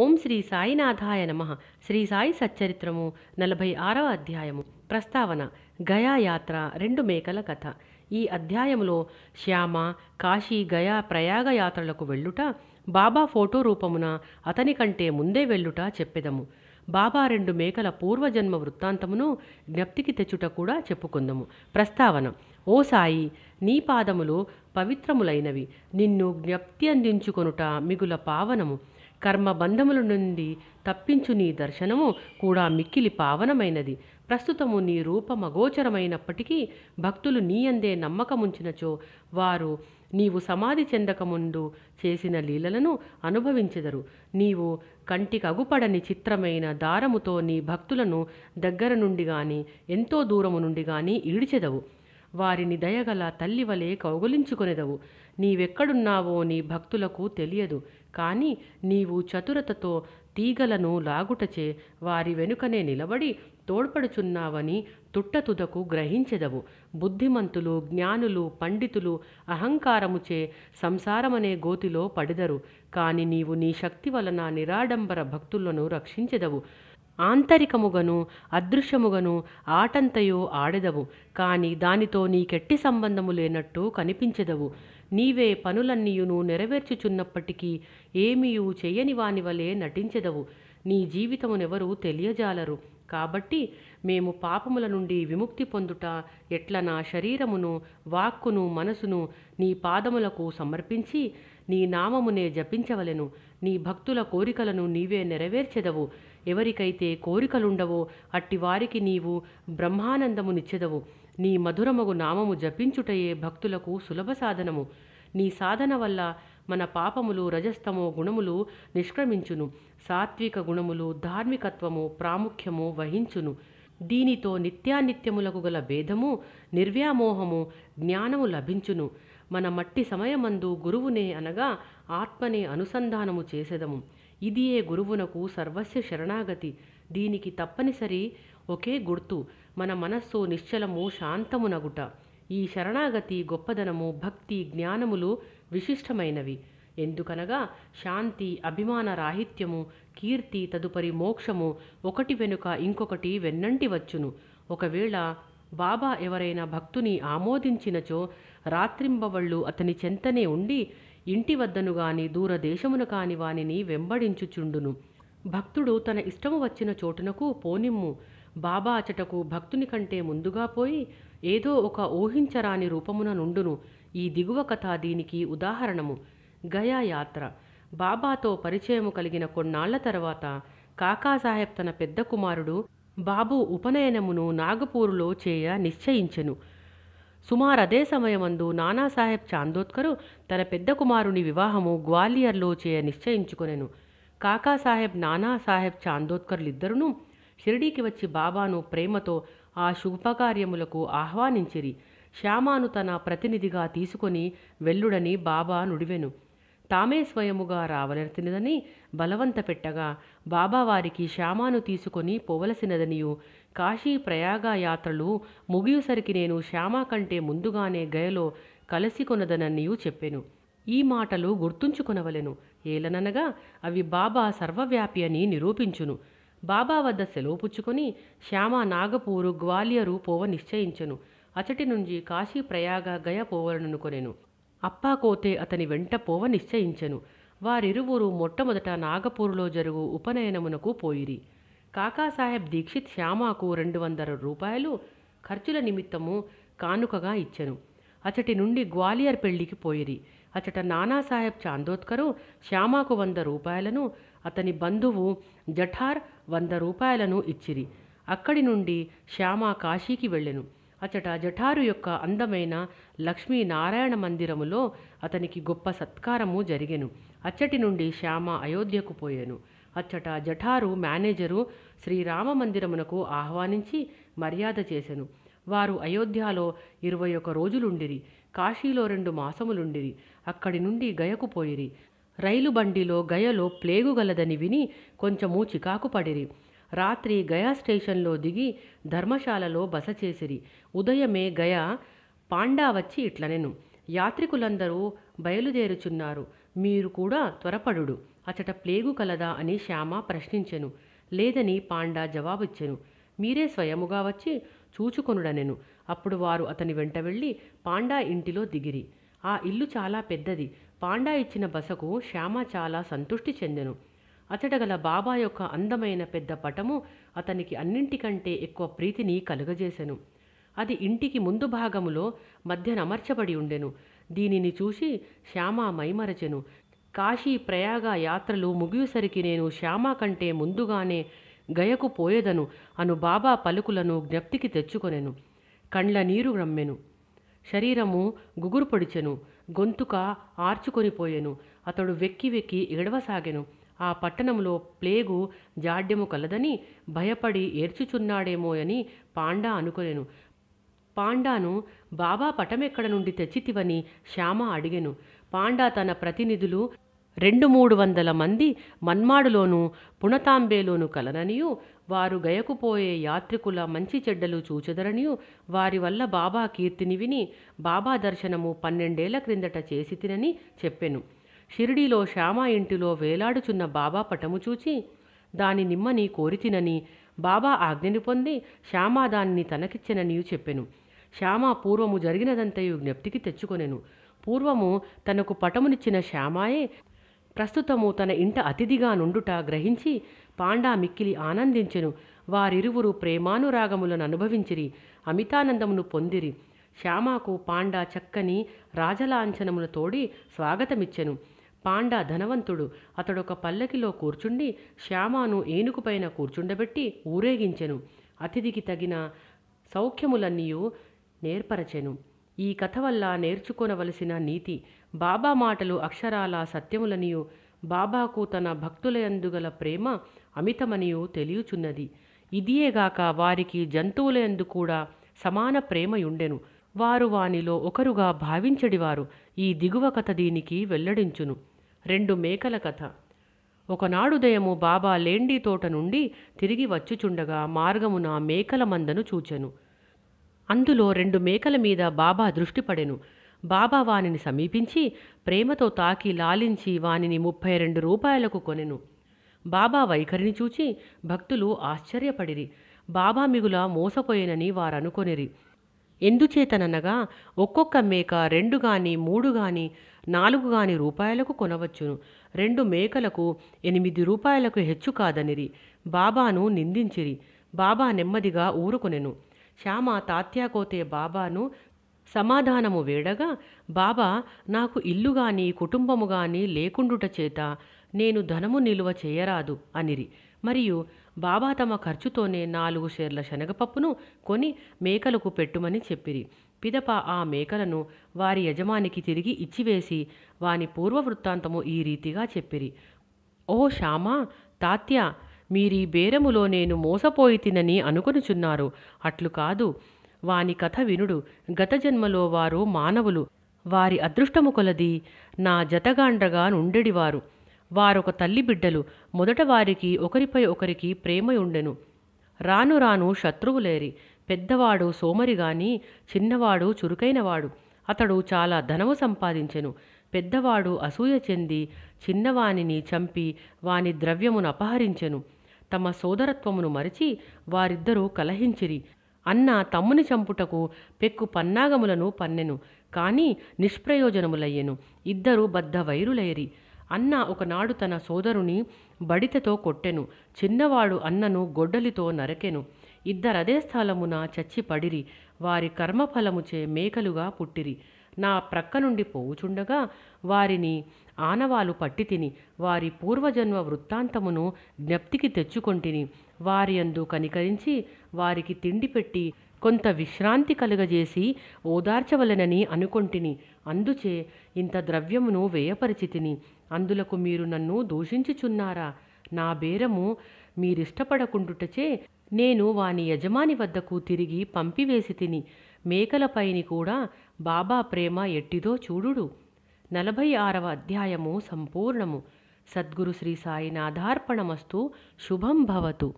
ఓం శ్రీ సాయినాథాయ నమ శ్రీ సాయి సచ్చరిత్రము నలభై ఆరవ అధ్యాయము ప్రస్తావన గయా యాత్ర రెండు మేకల కథ ఈ అధ్యాయములో శ్యామ కాశీ గయా ప్రయాగ యాత్రలకు వెళ్ళుట బాబా ఫోటో రూపమున అతని కంటే ముందే వెళ్ళుట చెప్పెదము బాబా రెండు మేకల పూర్వజన్మ వృత్తాంతమును జ్ఞప్తికి తెచ్చుట కూడా చెప్పుకుందము ప్రస్తావన ఓ సాయి నీ పాదములు పవిత్రములైనవి నిన్ను జ్ఞప్తి అందించుకొనుట మిగుల పావనము కర్మబంధముల నుండి తప్పించు నీ దర్శనము కూడా మిక్కిలి పావనమైనది ప్రస్తుతము నీ రూపమగోచరమైనప్పటికీ భక్తులు నీయందే నమ్మకముంచినచో వారు నీవు సమాధి చెందకముందు చేసిన లీలలను అనుభవించెదరు నీవు కంటికగుపడని చిత్రమైన దారముతో నీ భక్తులను దగ్గర నుండి గాని ఎంతో దూరము నుండి గాని ఈడ్చెదవు వారిని దయగల తల్లివలే కౌగులించుకునేదవు నీవెక్కడున్నావో నీ భక్తులకు తెలియదు కానీ నీవు చతురతతో తీగలను లాగుటచే వారి వెనుకనే నిలబడి తోడ్పడుచున్నావని తుట్టతుదకు గ్రహించెదవు బుద్ధిమంతులు జ్ఞానులు పండితులు అహంకారముచే సంసారమనే గోతిలో పడిదరు కాని నీవు నీ శక్తి వలన నిరాడంబర భక్తులను రక్షించెదవు ఆంతరికముగను అదృశ్యముగను ఆటంతయో ఆడెదవు కాని దానితో నీకెట్టి సంబంధము లేనట్టు కనిపించెదవు నీవే పనులన్నీయును నెరవేర్చుచున్నప్పటికీ ఏమీయు చేయని వాని వలే నటించెదవు నీ జీవితమునెవరూ తెలియజాలరు కాబట్టి మేము పాపముల నుండి విముక్తి పొందుట ఎట్ల నా శరీరమును వాక్కును మనసును నీ పాదములకు సమర్పించి నీ నామమునే జపించవలెను నీ భక్తుల కోరికలను నీవే నెరవేర్చెదవు ఎవరికైతే కోరికలుండవో అట్టి వారికి నీవు బ్రహ్మానందమునిచ్చెదవు నీ మధురమగు నామము జపించుటయే భక్తులకు సులభ సాధనము నీ సాధన వల్ల మన పాపములు రజస్తమో గుణములు నిష్క్రమించును సాత్విక గుణములు ధార్మికత్వము ప్రాముఖ్యము వహించును దీనితో నిత్యానిత్యములకు గల భేదము నిర్వ్యామోహము జ్ఞానము లభించును మన మట్టి సమయమందు గురువునే అనగా ఆత్మనే అనుసంధానము చేసేదము ఇది ఏ గురువునకు సర్వస్య శరణాగతి దీనికి తప్పనిసరి ఒకే గుర్తు మన మనస్సు నిశ్చలము శాంతమునగుట ఈ శరణాగతి గొప్పదనము భక్తి జ్ఞానములు విశిష్టమైనవి ఎందుకనగా శాంతి అభిమాన రాహిత్యము కీర్తి తదుపరి మోక్షము ఒకటి వెనుక ఇంకొకటి వెన్నంటి వచ్చును ఒకవేళ బాబా ఎవరైనా భక్తుని ఆమోదించినచో రాత్రింబవళ్ళు అతని చెంతనే ఉండి ఇంటి వద్దను గాని దూరదేశమును కాని వానిని వెంబడించుచుండును భక్తుడు తన ఇష్టము వచ్చిన చోటునకు పోనిమ్ము బాబా అచటకు భక్తుని కంటే ముందుగా పోయి ఏదో ఒక ఊహించరాని రూపమున నుండును ఈ దిగువ కథ దీనికి ఉదాహరణము గయా యాత్ర బాబాతో పరిచయము కలిగిన కొన్నాళ్ల తర్వాత కాకాసాహెబ్ తన పెద్ద కుమారుడు బాబు ఉపనయనమును నాగపూరులో చేయ నిశ్చయించెను సుమారు అదే సమయమందు నానాసాహెబ్ చాందోత్కరు తన పెద్ద కుమారుని వివాహము గ్వాలియర్లో చేయ నిశ్చయించుకొనెను కాకాసాహెబ్ నానాసాహెబ్ చాందోత్కర్లిద్దరును షిరిడీకి వచ్చి బాబాను ప్రేమతో ఆ శుభకార్యములకు ఆహ్వానించిరి శ్యామాను తన ప్రతినిధిగా తీసుకొని వెల్లుడని బాబా నుడివెను తామే స్వయముగా రావలసినదని బలవంత పెట్టగా బాబావారికి శ్యామాను తీసుకొని పోవలసినదనియు కాశీ ప్రయాగ యాత్రలు ముగియసరికి నేను శ్యామ కంటే ముందుగానే గయలో కొనదననియు చెప్పెను ఈ మాటలు గుర్తుంచుకునవలెను ఏలననగా అవి బాబా సర్వవ్యాపి అని నిరూపించును బాబా వద్ద సెలవు పుచ్చుకొని శ్యామ నాగపూరు గ్వాలియరు పోవ నిశ్చయించెను అచటి నుంచి కాశీ ప్రయాగ గయ పోవలనుకొనెను అప్పా కోతే అతని వెంట పోవ నిశ్చయించెను వారిరువురు మొట్టమొదట నాగపూరులో జరుగు ఉపనయనమునకు పోయిరి కాకాసాహెబ్ దీక్షిత్ శ్యామాకు రెండు వందల రూపాయలు ఖర్చుల నిమిత్తము కానుకగా ఇచ్చెను అచటి నుండి గ్వాలియర్ పెళ్లికి పోయిరి అచట నానాసాహెబ్ చాందోత్కరు శ్యామాకు వంద రూపాయలను అతని బంధువు జఠార్ వంద రూపాయలను ఇచ్చిరి అక్కడి నుండి శ్యామ కాశీకి వెళ్ళెను అచట జఠారు యొక్క అందమైన లక్ష్మీ నారాయణ మందిరములో అతనికి గొప్ప సత్కారము జరిగెను అచ్చటి నుండి శ్యామ అయోధ్యకు పోయాను అచ్చట జఠారు మేనేజరు శ్రీరామ మందిరమునకు ఆహ్వానించి మర్యాద చేశాను వారు అయోధ్యలో ఇరవై ఒక రోజులుండిరి కాశీలో రెండు మాసములుండిరి అక్కడి నుండి గయకు పోయిరి రైలు బండిలో గయలో ప్లేగు గలదని విని కొంచెము చికాకు పడిరి రాత్రి గయా స్టేషన్లో దిగి ధర్మశాలలో బస చేసిరి ఉదయమే గయా పాండా వచ్చి ఇట్లనెను యాత్రికులందరూ బయలుదేరుచున్నారు మీరు కూడా త్వరపడు అచట ప్లేగు కలదా అని శ్యామ ప్రశ్నించెను లేదని పాండా జవాబిచ్చెను మీరే స్వయముగా వచ్చి చూచుకొనుడనెను అప్పుడు వారు అతని వెంట వెళ్ళి పాండా ఇంటిలో దిగిరి ఆ ఇల్లు చాలా పెద్దది పాండా ఇచ్చిన బసకు శ్యామ చాలా సంతృష్టి చెందెను గల బాబా యొక్క అందమైన పెద్ద పటము అతనికి అన్నింటికంటే ఎక్కువ ప్రీతిని కలుగజేశెను అది ఇంటికి ముందు భాగములో మధ్యనమర్చబడి ఉండెను దీనిని చూసి శ్యామ మైమరచెను కాశీ ప్రయాగ యాత్రలు ముగియసరికి నేను శ్యామ కంటే ముందుగానే గయకు పోయేదను అను బాబా పలుకులను జ్ఞప్తికి తెచ్చుకొనెను కండ్ల నీరు రమ్మెను శరీరము గుగురు పొడిచెను గొంతుక ఆర్చుకొని పోయెను అతడు వెక్కి వెక్కి ఎడవసాగెను ఆ పట్టణంలో ప్లేగు జాడ్యము కలదని భయపడి ఏడ్చుచున్నాడేమోయని పాండా అనుకొనెను పాండాను బాబా పటమెక్కడ నుండి తెచ్చితివని శ్యామ అడిగెను పాండా తన ప్రతినిధులు రెండు మూడు వందల మంది మన్మాడులోను పుణతాంబేలోను కలననియు వారు గయకుపోయే యాత్రికుల మంచి చెడ్డలు చూచెదరనియు వారి వల్ల బాబా కీర్తిని విని బాబా దర్శనము పన్నెండేళ్ల క్రిందట చేసి తినని చెప్పెను షిరిడీలో శ్యామ ఇంటిలో వేలాడుచున్న బాబా పటము చూచి దాని నిమ్మని కోరితినని బాబా ఆజ్ఞని పొంది శ్యామ దానిని తనకిచ్చెననియు చెప్పెను శ్యామ పూర్వము జరిగినదంతయు జ్ఞప్తికి తెచ్చుకొనెను పూర్వము తనకు పటమునిచ్చిన శ్యామాయే ప్రస్తుతము తన ఇంట అతిథిగా నుండుట గ్రహించి పాండా మిక్కిలి ఆనందించెను వారిరువురు ప్రేమానురాగములను అనుభవించిరి అమితానందమును పొందిరి శ్యామకు పాండా చక్కని రాజలాంఛనములతోడి స్వాగతమిచ్చెను పాండా ధనవంతుడు అతడొక పల్లకిలో కూర్చుండి శ్యామాను ఏనుగుపైన కూర్చుండబెట్టి ఊరేగించెను అతిథికి తగిన సౌఖ్యములన్నీ నేర్పరచెను ఈ కథ వల్ల నేర్చుకోనవలసిన నీతి బాబా మాటలు అక్షరాల సత్యములనియు బాబాకు తన భక్తులయందుగల ప్రేమ అమితమనియు తెలియచున్నది ఇదియేగాక వారికి జంతువులయందు కూడా సమాన ప్రేమయుండెను వారు వానిలో ఒకరుగా భావించడివారు ఈ దిగువ కథ దీనికి వెల్లడించును రెండు మేకల కథ ఒకనాడు బాబా లేండి తోట నుండి తిరిగి వచ్చుచుండగా మార్గమున మేకల మందను చూచెను అందులో రెండు మేకల మీద బాబా దృష్టిపడెను బాబా వానిని సమీపించి ప్రేమతో తాకి లాలించి వానిని ముప్పై రెండు రూపాయలకు కొనెను బాబా వైఖరిని చూచి భక్తులు ఆశ్చర్యపడిరి బాబా మిగుల మోసపోయేనని వారనుకొనిరి ఎందుచేతననగా ఒక్కొక్క మేక రెండు గాని మూడు గాని నాలుగు గాని రూపాయలకు కొనవచ్చును రెండు మేకలకు ఎనిమిది రూపాయలకు హెచ్చు కాదనిరి బాబాను నిందించిరి బాబా నెమ్మదిగా ఊరుకొనెను శ్యామ తాత్యాకోతే బాబాను సమాధానము వేడగా బాబా నాకు ఇల్లు గాని కుటుంబము గాని లేకుండుట చేత నేను ధనము నిలువ చేయరాదు అనిరి మరియు బాబా తమ ఖర్చుతోనే నాలుగు షేర్ల శనగపప్పును కొని మేకలకు పెట్టుమని చెప్పిరి పిదప ఆ మేకలను వారి యజమానికి తిరిగి ఇచ్చివేసి వాని పూర్వవృత్తాంతము ఈ రీతిగా చెప్పిరి ఓ శ్యామా తాత్య మీరీ బేరములో నేను మోసపోయి తినని అనుకొనుచున్నారు అట్లు కాదు వాని కథ వినుడు గత జన్మలో వారు మానవులు వారి అదృష్టము కొలది నా జతగాండ్రగా నుండెడివారు వారొక తల్లి బిడ్డలు మొదట వారికి ఒకరిపై ఒకరికి ప్రేమ ఉండెను రాను రాను శత్రువులేరి పెద్దవాడు సోమరిగాని చిన్నవాడు చురుకైనవాడు అతడు చాలా ధనము సంపాదించెను పెద్దవాడు అసూయ చెంది చిన్నవానిని చంపి వాని ద్రవ్యమును అపహరించెను తమ సోదరత్వమును మరిచి వారిద్దరూ కలహించిరి అన్న తమ్ముని చంపుటకు పెక్కు పన్నాగములను పన్నెను కానీ నిష్ప్రయోజనములయ్యెను ఇద్దరు బద్ధ వైరులేరి అన్న ఒకనాడు తన సోదరుని బడితతో కొట్టెను చిన్నవాడు అన్నను గొడ్డలితో నరకెను ఇద్దరదే స్థలమున చచ్చి పడిరి వారి కర్మఫలముచే మేకలుగా పుట్టిరి నా ప్రక్క నుండి పోవుచుండగా వారిని ఆనవాలు పట్టి తిని వారి పూర్వజన్మ వృత్తాంతమును జ్ఞప్తికి తెచ్చుకొంటిని వారి అందు కనికరించి వారికి తిండి పెట్టి కొంత విశ్రాంతి కలుగజేసి ఓదార్చవలెనని అనుకొంటిని అందుచే ఇంత ద్రవ్యమును వేయపరిచితిని అందులకు మీరు నన్ను దూషించుచున్నారా నా బేరము మీరిష్టపడకుండుటచే నేను వాని యజమాని వద్దకు తిరిగి పంపివేసి తిని మేకలపైని కూడా బాబా ప్రేమ ఎట్టిదో చూడుడు నలభై ఆరవ అధ్యాయము సంపూర్ణము సద్గురు శ్రీ సాయినాథార్పణమస్తు శుభం భవతు